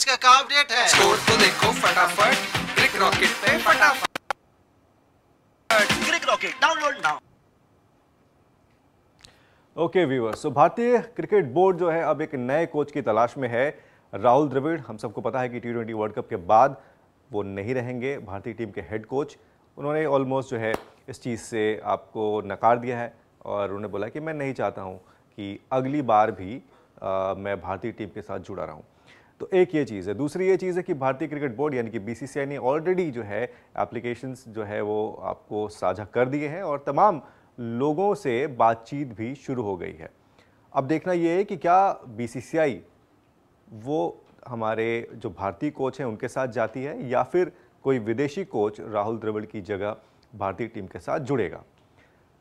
आज का क्या अपडेट है स्कोर तो देखो फटाफट क्रिक रॉकेट पे फटाफट cric rocket download now okay viewers so भारतीय क्रिकेट बोर्ड जो है अब एक नए कोच की तलाश में है राहुल द्रविड़ हम सबको पता है कि टी ट्वेंटी वर्ल्ड कप के बाद वो नहीं रहेंगे भारतीय टीम के हेड कोच उन्होंने ऑलमोस्ट जो है इस चीज़ से आपको नकार दिया है और उन्होंने बोला कि मैं नहीं चाहता हूं कि अगली बार भी आ, मैं भारतीय टीम के साथ जुड़ा रहूँ तो एक ये चीज़ है दूसरी ये चीज़ है कि भारतीय क्रिकेट बोर्ड यानी कि बी ने ऑलरेडी जो है एप्लीकेशंस जो है वो आपको साझा कर दिए हैं और तमाम लोगों से बातचीत भी शुरू हो गई है अब देखना ये है कि क्या बी वो हमारे जो भारतीय कोच हैं उनके साथ जाती है या फिर कोई विदेशी कोच राहुल द्रविड़ की जगह भारतीय टीम के साथ जुड़ेगा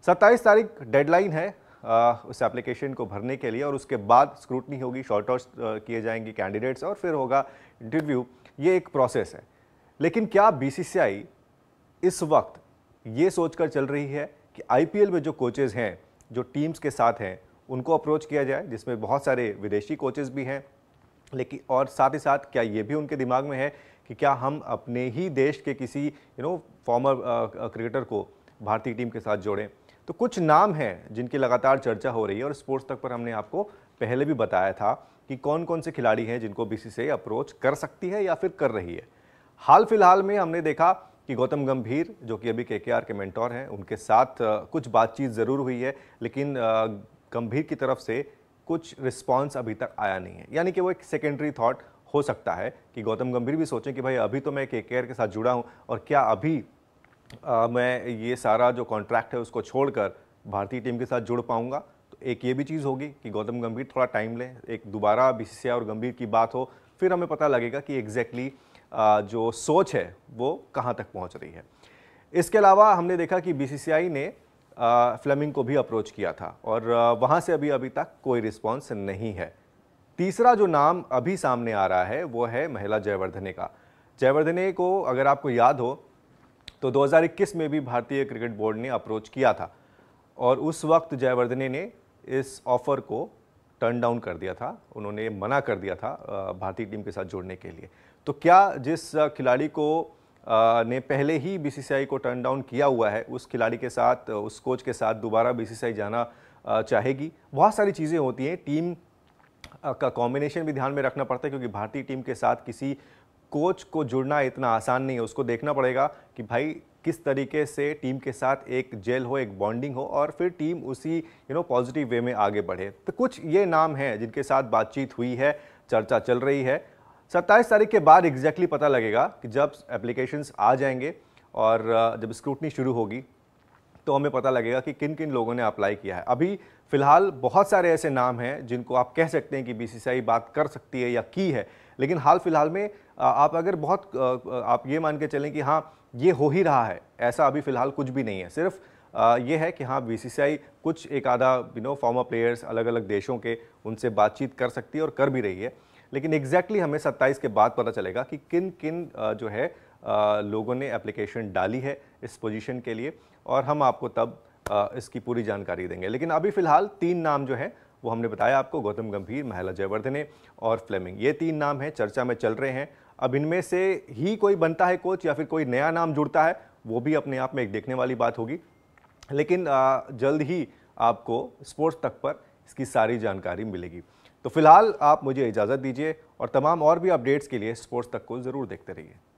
27 तारीख डेडलाइन है उस एप्लीकेशन को भरने के लिए और उसके बाद स्क्रूटनी होगी शॉर्ट आउट किए जाएंगे कैंडिडेट्स और फिर होगा इंटरव्यू ये एक प्रोसेस है लेकिन क्या बीसीसीआई इस वक्त ये सोचकर चल रही है कि आईपीएल में जो कोचेज़ हैं जो टीम्स के साथ हैं उनको अप्रोच किया जाए जिसमें बहुत सारे विदेशी कोचेज़ भी हैं लेकिन और साथ ही साथ क्या ये भी उनके दिमाग में है कि क्या हम अपने ही देश के किसी यू नो फॉर्मर क्रिकेटर को भारतीय टीम के साथ जोड़ें तो कुछ नाम हैं जिनकी लगातार चर्चा हो रही है और स्पोर्ट्स तक पर हमने आपको पहले भी बताया था कि कौन कौन से खिलाड़ी हैं जिनको बी अप्रोच कर सकती है या फिर कर रही है हाल फिलहाल में हमने देखा कि गौतम गंभीर जो कि अभी के के मेंटोर हैं उनके साथ कुछ बातचीत ज़रूर हुई है लेकिन गंभीर की तरफ से कुछ रिस्पॉन्स अभी तक आया नहीं है यानी कि वो एक सेकेंडरी थाट हो सकता है कि गौतम गंभीर भी सोचें कि भाई अभी तो मैं के के साथ जुड़ा हूँ और क्या अभी आ, मैं ये सारा जो कॉन्ट्रैक्ट है उसको छोड़कर भारतीय टीम के साथ जुड़ पाऊंगा तो एक ये भी चीज़ होगी कि गौतम गंभीर थोड़ा टाइम लें एक दोबारा बीसीसीआई और गंभीर की बात हो फिर हमें पता लगेगा कि एग्जैक्टली exactly जो सोच है वो कहाँ तक पहुँच रही है इसके अलावा हमने देखा कि बी ने फ्लेमिंग को भी अप्रोच किया था और वहाँ से अभी अभी तक कोई रिस्पॉन्स नहीं है तीसरा जो नाम अभी सामने आ रहा है वो है महिला जयवर्धने का जयवर्धने को अगर आपको याद हो तो 2021 में भी भारतीय क्रिकेट बोर्ड ने अप्रोच किया था और उस वक्त जयवर्धने ने इस ऑफ़र को टर्न डाउन कर दिया था उन्होंने मना कर दिया था भारतीय टीम के साथ जोड़ने के लिए तो क्या जिस खिलाड़ी को ने पहले ही बीसीसीआई को टर्न डाउन किया हुआ है उस खिलाड़ी के साथ उस कोच के साथ दोबारा बीसीसीआई जाना चाहेगी बहुत सारी चीज़ें होती हैं टीम का कॉम्बिनेशन भी ध्यान में रखना पड़ता है क्योंकि भारतीय टीम के साथ किसी कोच को जुड़ना इतना आसान नहीं है उसको देखना पड़ेगा कि भाई किस तरीके से टीम के साथ एक जेल हो एक बॉन्डिंग हो और फिर टीम उसी यू नो पॉजिटिव वे में आगे बढ़े तो कुछ ये नाम हैं जिनके साथ बातचीत हुई है चर्चा चल रही है सत्ताईस तारीख के बाद एग्जैक्टली exactly पता लगेगा कि जब एप्लीकेशंस आ जाएंगे और uh, जब स्क्रूटनी शुरू होगी तो हमें पता लगेगा कि किन किन लोगों ने अप्लाई किया है अभी फिलहाल बहुत सारे ऐसे नाम हैं जिनको आप कह सकते हैं कि बीसीसीआई बात कर सकती है या की है लेकिन हाल फिलहाल में आप अगर बहुत आप ये मान के चलें कि हाँ ये हो ही रहा है ऐसा अभी फिलहाल कुछ भी नहीं है सिर्फ ये है कि हाँ बी कुछ एक आधा यू नो फॉर्मर प्लेयर्स अलग अलग देशों के उनसे बातचीत कर सकती है और कर भी रही है लेकिन एग्जैक्टली exactly हमें 27 के बाद पता चलेगा कि किन किन जो है लोगों ने एप्लीकेशन डाली है इस पोजीशन के लिए और हम आपको तब इसकी पूरी जानकारी देंगे लेकिन अभी फ़िलहाल तीन नाम जो हैं वो हमने बताया आपको गौतम गंभीर महिला जयवर्धने और फ्लेमिंग ये तीन नाम हैं चर्चा में चल रहे हैं अब इनमें से ही कोई बनता है कोच या फिर कोई नया नाम जुड़ता है वो भी अपने आप में एक देखने वाली बात होगी लेकिन जल्द ही आपको स्पोर्ट्स तक पर इसकी सारी जानकारी मिलेगी तो फिलहाल आप मुझे इजाज़त दीजिए और तमाम और भी अपडेट्स के लिए स्पोर्ट्स तक को ज़रूर देखते रहिए